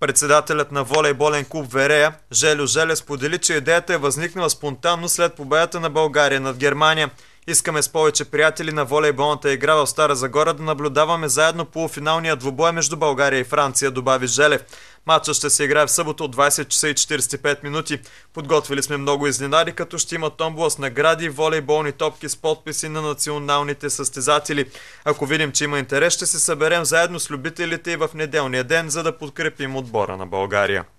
Председателят на волейболен клуб Верея, Желю Желе, сподели, че идеята е възникнала спонтанно след победата на България над Германия. Искаме с повече приятели на волейболната игра в Стара Загора да наблюдаваме заедно полуфиналния двубой между България и Франция, добави Желев. Матчът ще се играе в събота от 20 часа и 45 минути. Подготвили сме много изненади, като ще има томбола с награди, волейболни топки с подписи на националните състезатели. Ако видим, че има интерес, ще се съберем заедно с любителите и в неделния ден, за да подкрепим отбора на България.